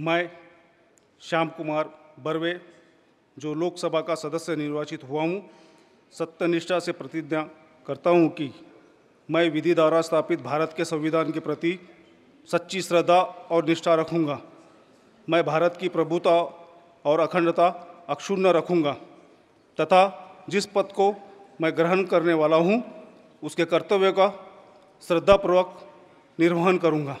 मैं श्याम कुमार बर्वे जो लोकसभा का सदस्य निर्वाचित हुआ हूँ सत्यनिष्ठा से प्रतिज्ञा करता हूँ कि मैं विधि द्वारा स्थापित भारत के संविधान के प्रति सच्ची श्रद्धा और निष्ठा रखूँगा मैं भारत की प्रभुता और अखंडता अक्षुण्ण रखूँगा तथा जिस पद को मैं ग्रहण करने वाला हूँ उसके कर्तव्य का श्रद्धापूर्वक निर्वहन करूँगा